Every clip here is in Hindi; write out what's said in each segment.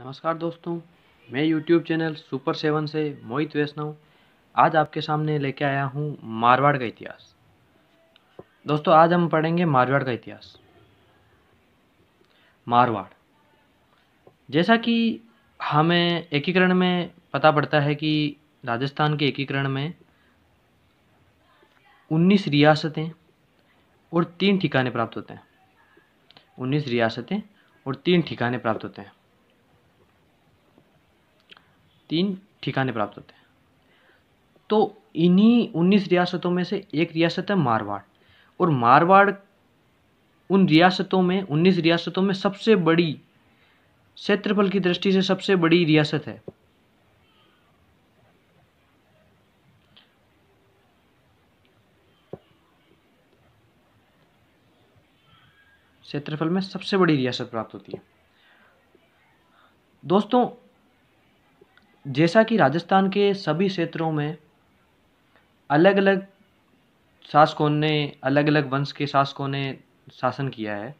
नमस्कार दोस्तों मैं YouTube चैनल सुपर सेवन से मोहित वैष्णव आज आपके सामने लेके आया हूँ मारवाड़ का इतिहास दोस्तों आज हम पढ़ेंगे मारवाड़ का इतिहास मारवाड़ जैसा कि हमें एकीकरण में पता पड़ता है कि राजस्थान के एकीकरण में 19 रियासतें और तीन ठिकाने प्राप्त होते हैं 19 रियासतें और तीन ठिकाने प्राप्त होते हैं तीन ठिकाने प्राप्त होते हैं तो इन्हीं उन्नीस रियासतों में से एक रियासत है मारवाड़ और मारवाड़ उन रियासतों में उन्नीस रियासतों में सबसे बड़ी क्षेत्रफल की दृष्टि से सबसे बड़ी रियासत है क्षेत्रफल में सबसे बड़ी रियासत प्राप्त होती है दोस्तों जैसा कि राजस्थान के सभी क्षेत्रों में अलग अलग शासकों ने अलग अलग वंश के शासकों ने शासन किया है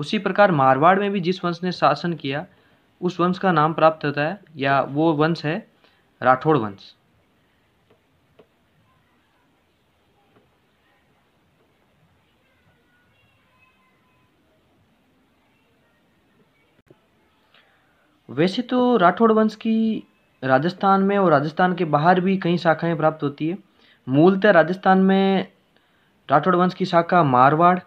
उसी प्रकार मारवाड़ में भी जिस वंश ने शासन किया उस वंश का नाम प्राप्त होता है या वो वंश है राठौड़ वंश वैसे तो राठौड़ वंश की राजस्थान में और राजस्थान के बाहर भी कई शाखाएँ प्राप्त होती है मूलतः राजस्थान में राठौड़ वंश की शाखा मारवाड़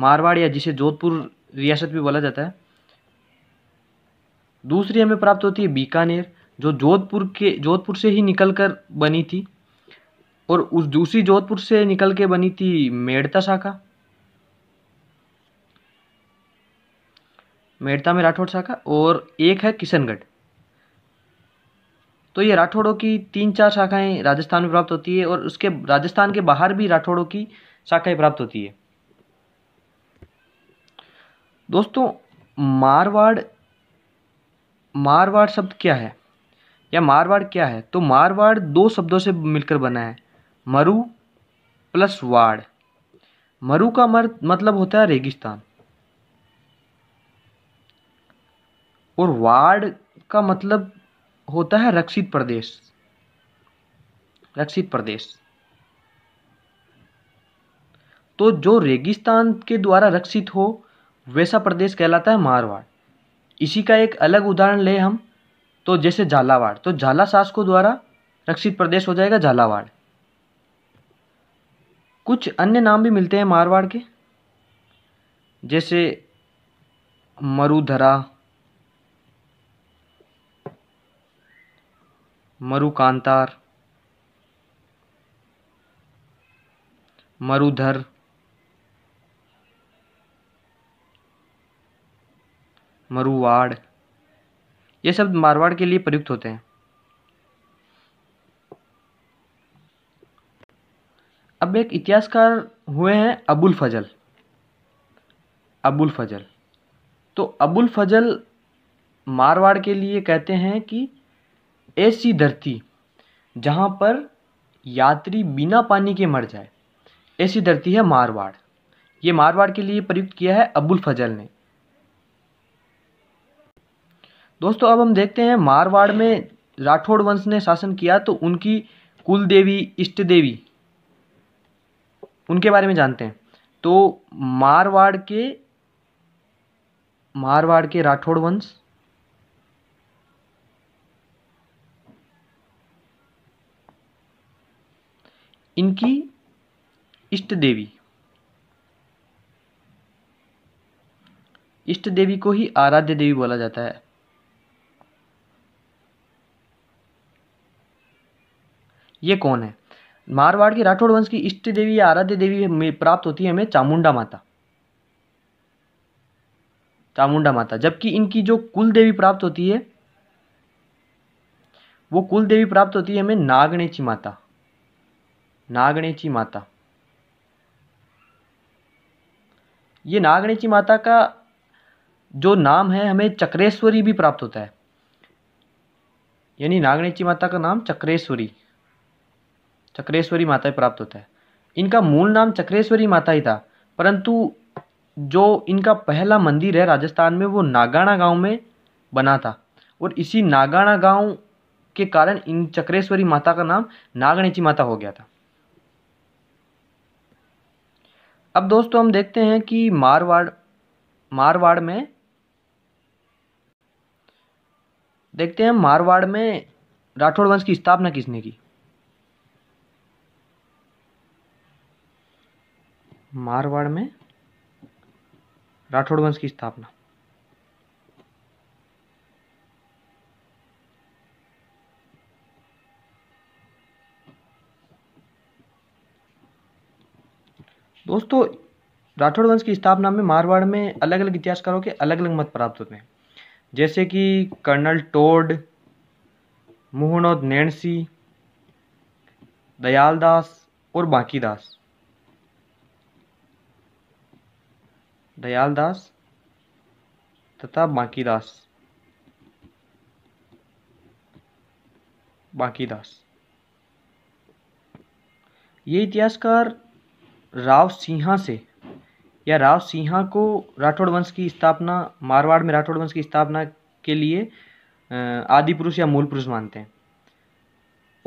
मारवाड़ या जिसे जोधपुर रियासत भी बोला जाता है दूसरी हमें प्राप्त होती है बीकानेर जो जोधपुर के जोधपुर से ही निकलकर बनी थी और उस दूसरी जोधपुर से निकल के बनी थी मेड़ता शाखा मेड़ता में राठौड़ शाखा और एक है किशनगढ़ तो ये राठौड़ों की तीन चार शाखाएं राजस्थान में प्राप्त होती है और उसके राजस्थान के बाहर भी राठौड़ों की शाखाएं प्राप्त होती है दोस्तों मारवाड़ मारवाड़ शब्द क्या है या मारवाड़ क्या है तो मारवाड़ दो शब्दों से मिलकर बना है मरु प्लस वाड़ मरु का मर मतलब होता है रेगिस्तान और वाड़ का मतलब होता है रक्षित प्रदेश रक्षित प्रदेश तो जो रेगिस्तान के द्वारा रक्षित हो वैसा प्रदेश कहलाता है मारवाड़ इसी का एक अलग उदाहरण ले हम तो जैसे झालावाड़ तो झाला शासकों द्वारा रक्षित प्रदेश हो जाएगा झालावाड़ कुछ अन्य नाम भी मिलते हैं मारवाड़ के जैसे मरुधरा मरुकांतार मरुधर मरुवाड़ ये शब्द मारवाड़ के लिए प्रयुक्त होते हैं अब एक इतिहासकार हुए हैं अबुल फजल अबुल फजल तो अबुल फजल मारवाड़ के लिए कहते हैं कि ऐसी धरती जहाँ पर यात्री बिना पानी के मर जाए ऐसी धरती है मारवाड़ ये मारवाड़ के लिए प्रयुक्त किया है अबुल फजल ने दोस्तों अब हम देखते हैं मारवाड़ में राठौड़ वंश ने शासन किया तो उनकी कुल देवी इष्ट देवी उनके बारे में जानते हैं तो मारवाड़ के मारवाड़ के राठौड़ वंश इनकी इष्ट देवी इष्ट देवी को ही आराध्य देवी बोला जाता है ये कौन है मारवाड़ के राठौड़ वंश की इष्ट देवी या आराध्य देवी में प्राप्त होती है हमें चामुंडा माता चामुंडा माता जबकि इनकी जो कुल देवी प्राप्त होती है वो कुल देवी प्राप्त होती है हमें नागणेची माता नागणेची माता ये नागणेची माता का जो नाम है हमें चक्रेश्वरी भी प्राप्त होता है यानी नागणेची माता का नाम चक्रेश्वरी चक्रेश्वरी माता प्राप्त होता है इनका मूल नाम चक्रेश्वरी माता ही था परंतु जो इनका पहला मंदिर है राजस्थान में वो नागाणा गांव में बना था और इसी नागाणा गांव के कारण इन चक्रेश्वरी माता का नाम नागणेची माता हो गया था अब दोस्तों हम देखते हैं कि मारवाड़ मारवाड़ में देखते हैं मारवाड़ में राठौड़ वंश की स्थापना किसने की मारवाड़ में राठौड़ वंश की स्थापना दोस्तों राठौड़ वंश की स्थापना में मारवाड़ में अलग अलग इतिहासकारों के अलग अलग मत प्राप्त होते हैं जैसे कि कर्नल टोड मोहनोद नैणसी दयाल दास और बाकी दास दयाल दास तथा बाकी दास बाकी दास ये इतिहासकार राव सिंहा से या राव सिंहा को राठौड़ वंश की स्थापना मारवाड़ में राठौड़ वंश की स्थापना के लिए आदि पुरुष या मूल पुरुष मानते हैं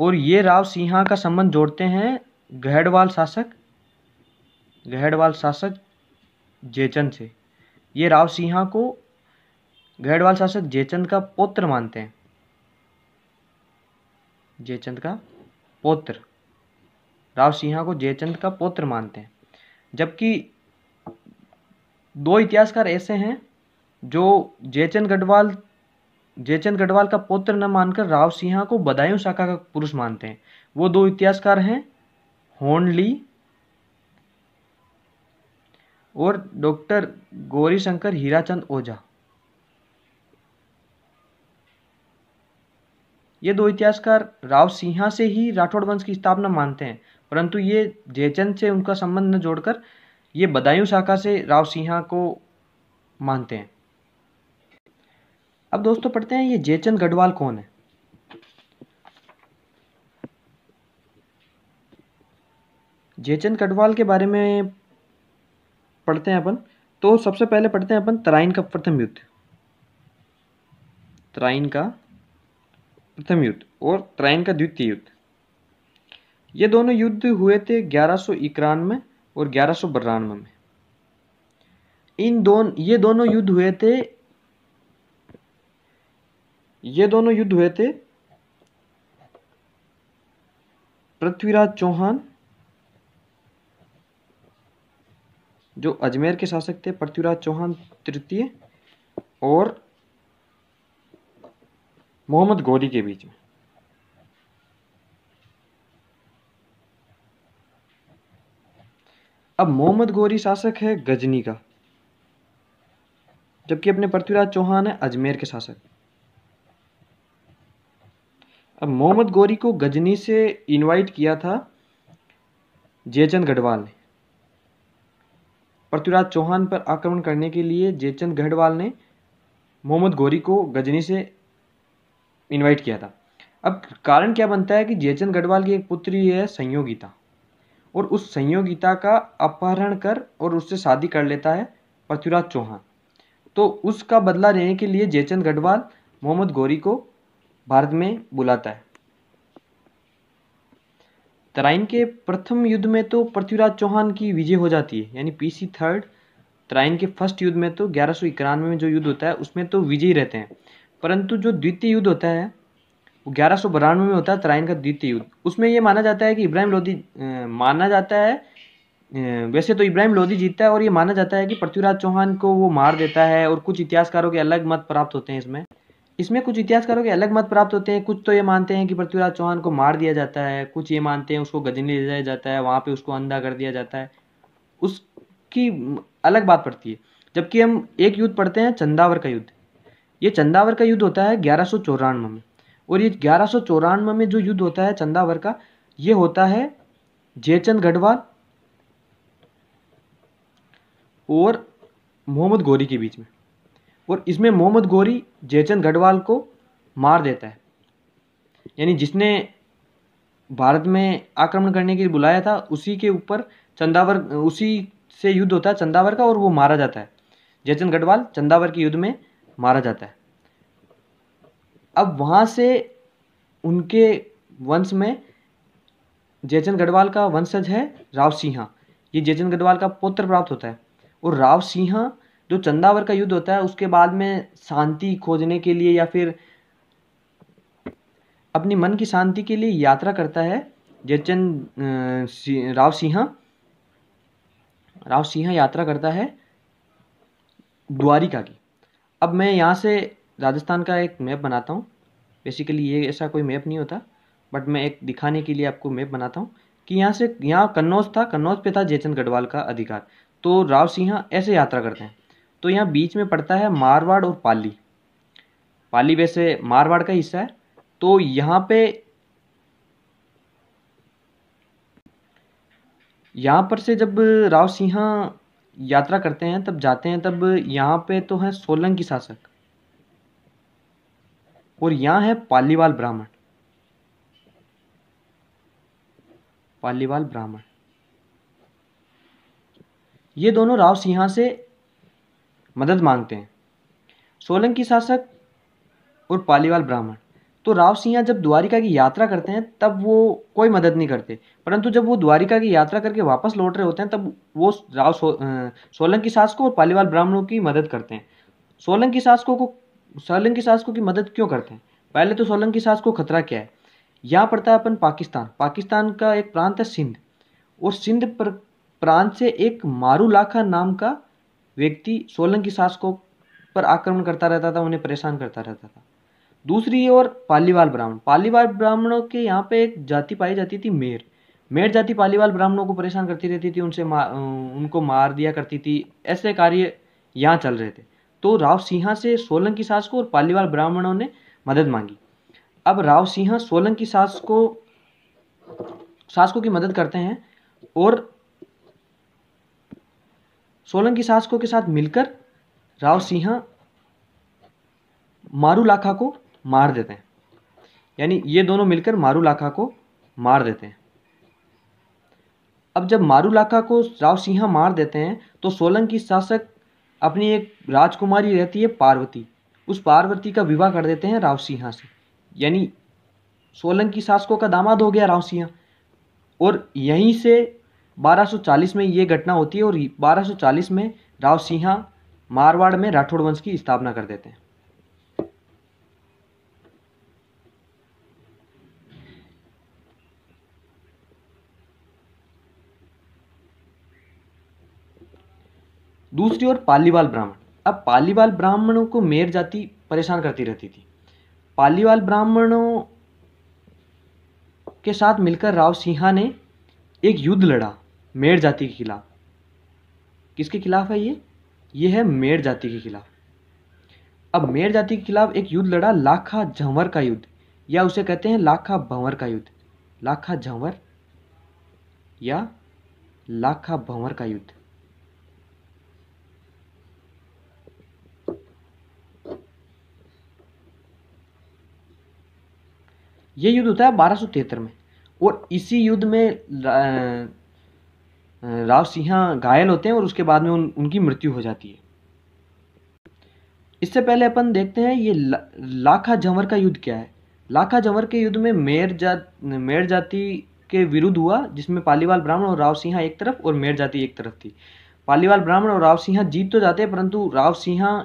और ये राव सिंहा का संबंध जोड़ते हैं गहड़वाल शासक गहड़वाल शासक जयचंद से ये राव सिंहा को गहड़वाल शासक जयचंद का पौत्र मानते हैं जयचंद का पौत्र राव सिन्हा को जयचंद का पौत्र मानते हैं जबकि दो इतिहासकार ऐसे हैं जो जयचंद गढ़वाल जयचंद गढ़वाल का पौत्र न मानकर राव सिन्हा को बदायूं शाखा का पुरुष मानते हैं वो दो इतिहासकार हैं होनली और डॉक्टर गौरीशंकर हीराचंद ओझा ये दो इतिहासकार राव सिन्हा से ही राठौड़ वंश की स्थापना मानते हैं परंतु ये जयचंद से उनका संबंध न जोड़कर ये बदायूं शाखा से राव सिंहा को मानते हैं अब दोस्तों पढ़ते हैं ये जयचंद गढ़वाल कौन है जयचंद गढ़वाल के बारे में पढ़ते हैं अपन तो सबसे पहले पढ़ते हैं अपन तराइन का प्रथम युद्ध तराइन का प्रथम युद्ध और तराइन का द्वितीय युद्ध ये दोनों युद्ध हुए थे ग्यारह सौ इक्यानवे और ग्यारह में इन दोन ये दोनों युद्ध हुए थे ये दोनों युद्ध हुए थे पृथ्वीराज चौहान जो अजमेर के शासक थे पृथ्वीराज चौहान तृतीय और मोहम्मद गौरी के बीच में अब मोहम्मद गौरी शासक है गजनी का जबकि अपने पृथ्वीराज चौहान है अजमेर के शासक अब मोहम्मद गौरी को गजनी से इनवाइट किया था जयचंद गढ़वाल ने पृथ्वीराज चौहान पर आक्रमण करने के लिए जयचंद गढ़वाल ने मोहम्मद गौरी को गजनी से इनवाइट किया था अब कारण क्या बनता है कि जयचंद गढ़वाल की एक पुत्री है संयोगिता और उस संयोगिता का अपहरण कर और उससे शादी कर लेता है पृथ्वीराज चौहान तो उसका बदला लेने के लिए जयचंद गढ़वाल मोहम्मद गौरी को भारत में बुलाता है तराइन के प्रथम युद्ध में तो पृथ्वीराज चौहान की विजय हो जाती है यानी पीसी थर्ड तराइन के फर्स्ट युद्ध में तो ग्यारह में जो युद्ध होता है उसमें तो विजयी रहते हैं परंतु जो द्वितीय युद्ध होता है वो ग्यारह सौ बानवे में होता है तराइन का द्वितीय युद्ध उसमें ये माना जाता है कि इब्राहिम लोधी माना जाता है वैसे तो इब्राहिम लोधी जीतता है और ये माना जाता है कि पृथ्वीराज चौहान को वो मार देता है और कुछ इतिहासकारों के अलग मत प्राप्त होते हैं इसमें इसमें कुछ इतिहासकारों के अलग मत प्राप्त होते हैं कुछ तो ये मानते हैं कि पृथ्वीराज चौहान को मार दिया जाता है कुछ ये मानते हैं उसको गजनी ले जाया जाता है वहाँ पर उसको अंधा कर दिया जाता है उसकी अलग बात पड़ती है जबकि हम एक युद्ध पढ़ते हैं चंदावर का युद्ध ये चंदावर का युद्ध होता है ग्यारह में और ये ग्यारह में जो युद्ध होता है चंदावर का ये होता है जयचंद गढ़वाल और मोहम्मद गौरी के बीच में और इसमें मोहम्मद गौरी जयचंद गढ़वाल को मार देता है यानी जिसने भारत में आक्रमण करने के लिए बुलाया था उसी के ऊपर चंदावर उसी से युद्ध होता है चंदावर का और वो मारा जाता है जयचंद गढ़वाल चंदावर के युद्ध में मारा जाता है अब वहाँ से उनके वंश में जयचंद गढ़वाल का वंशज है राव सिंहा ये जयचंद गढ़वाल का पुत्र प्राप्त होता है और राव सिंहा जो चंदावर का युद्ध होता है उसके बाद में शांति खोजने के लिए या फिर अपनी मन की शांति के लिए यात्रा करता है जयचंद राव सिंहा राव सिंहा यात्रा करता है द्वारिका की अब मैं यहाँ से राजस्थान का एक मैप बनाता हूँ बेसिकली ये ऐसा कोई मैप नहीं होता बट मैं एक दिखाने के लिए आपको मैप बनाता हूँ कि यहाँ से यहाँ कन्नौज था कन्नौज पे था जयचंद गढ़वाल का अधिकार तो राव सिंह ऐसे यात्रा करते हैं तो यहाँ बीच में पड़ता है मारवाड़ और पाली पाली वैसे मारवाड़ का हिस्सा है तो यहाँ पे यहाँ पर से जब राव सिंह यात्रा करते हैं तब जाते हैं तब यहाँ पे तो है सोलंकी शासक और यहाँ है पालीवाल ब्राह्मण पालीवाल ब्राह्मण ये दोनों राव सिंहा से मदद मांगते हैं सोलंकी शासक और पालीवाल ब्राह्मण तो राव सिंह जब द्वारिका की यात्रा करते हैं तब वो कोई मदद नहीं करते परंतु जब वो द्वारिका की यात्रा करके वापस लौट रहे होते हैं तब वो राव सो, सोलंकी शासकों और पालीवाल ब्राह्मणों की मदद करते हैं सोलंकी शासकों को सोलंकी शासकों की मदद क्यों करते हैं पहले तो सोलंकी शासक को खतरा क्या है यहाँ पड़ता है अपन पाकिस्तान पाकिस्तान का एक प्रांत है सिंध और सिंध प्रांत से एक मारू लाखा नाम का व्यक्ति सोलंकी शासकों पर आक्रमण करता रहता था उन्हें परेशान करता रहता था दूसरी ओर पालीवाल ब्राह्मण पालीवाल ब्राह्मणों के यहाँ पे एक जाति पाई जाती थी मेर मेर जाति पालीवाल ब्राह्मणों को परेशान करती रहती थी उनसे मा, उनको मार दिया करती थी ऐसे कार्य यहाँ चल रहे थे तो राव सिंहा से सोलंकी सास को और पालीवाल ब्राह्मणों ने मदद मांगी अब राव सिंह सोलंकी सास को शासकों की मदद करते हैं और सोलंकी शासकों के साथ मिलकर राव सिंह मारू लाखा को मार देते हैं यानी ये दोनों मिलकर मारू लाखा को मार देते हैं अब जब मारू लाखा को राव सिंह मार देते हैं तो सोलंकी शासक अपनी एक राजकुमारी रहती है पार्वती उस पार्वती का विवाह कर देते हैं राव सिंहा से यानी सोलंकी शासकों का दामाद हो गया राव सिंहा और यहीं से 1240 में ये घटना होती है और 1240 में राव सिंहा मारवाड़ में राठौड़ वंश की स्थापना कर देते हैं दूसरी ओर पालीवाल ब्राह्मण अब पालीवाल ब्राह्मणों को मेर जाति परेशान करती रहती थी पालीवाल ब्राह्मणों के साथ मिलकर राव सिन्हा ने एक युद्ध लड़ा मेड़ जाति के खिलाफ किसके खिलाफ है ये ये है मेड़ जाति के खिलाफ अब मेड़ जाति के खिलाफ एक युद्ध लड़ा लाखा झंवर का युद्ध या उसे कहते हैं लाखा भंवर का युद्ध लाखा झंवर या लाखा भंवर का युद्ध ये युद्ध होता है बारह में और इसी युद्ध में राव सिंहा घायल होते हैं और उसके बाद में उन, उनकी मृत्यु हो जाती है इससे पहले अपन देखते हैं ये ला, लाखा जंवर का युद्ध क्या है लाखा जंवर के युद्ध में मेर जात मेर जाति के विरुद्ध हुआ जिसमें पालीवाल ब्राह्मण और राव सिंहा एक तरफ और मेर जाति एक तरफ थी पालीवाल ब्राह्मण और राव सिंहा जीत तो जाते हैं परंतु राव सिंहा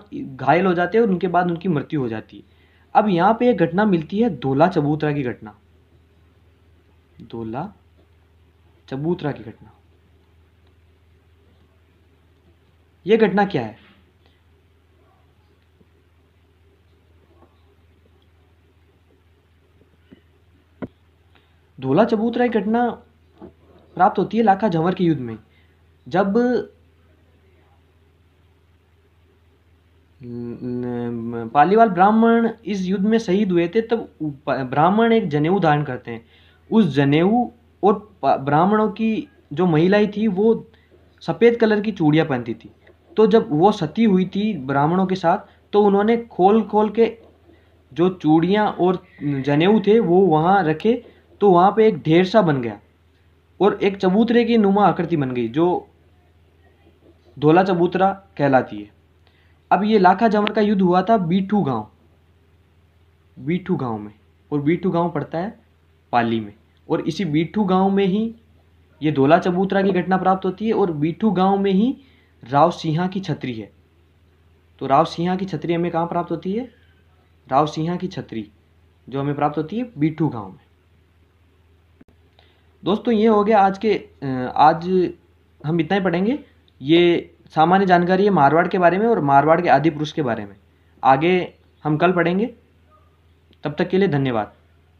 घायल हो जाते हैं और उनके बाद उनकी मृत्यु हो जाती है अब यहां पे एक घटना मिलती है दोला चबूतरा की घटना दोला चबूतरा की घटना यह घटना क्या है धोला चबूतरा की घटना प्राप्त होती है लाखा झंवर के युद्ध में जब पालीवाल ब्राह्मण इस युद्ध में शहीद हुए थे तब ब्राह्मण एक जनेऊ धारण करते हैं उस जनेऊ और ब्राह्मणों की जो महिलाएं थी वो सफ़ेद कलर की चूड़ियाँ पहनती थी तो जब वो सती हुई थी ब्राह्मणों के साथ तो उन्होंने खोल खोल के जो चूड़ियाँ और जनेऊ थे वो वहाँ रखे तो वहाँ पे एक ढेर सा बन गया और एक चबूतरे की नुमा आकृति बन गई जो धोला चबूतरा कहलाती है अब ये लाखा जावर का युद्ध हुआ था बीठू गांव बीठू गांव में और बीठू गांव पड़ता है पाली में और इसी बीठू गांव में ही ये धोला चबूतरा की घटना प्राप्त होती है और बीठू गांव में ही राव सिंहा की छतरी है तो राव सिंहा की छतरी हमें कहाँ प्राप्त होती है राव सिंहा की छतरी जो हमें प्राप्त होती है बीठू गांव में दोस्तों ये हो गया आज के आज हम इतना ही पढ़ेंगे ये सामान्य जानकारी है मारवाड़ के बारे में और मारवाड़ के आदि पुरुष के बारे में आगे हम कल पढ़ेंगे तब तक के लिए धन्यवाद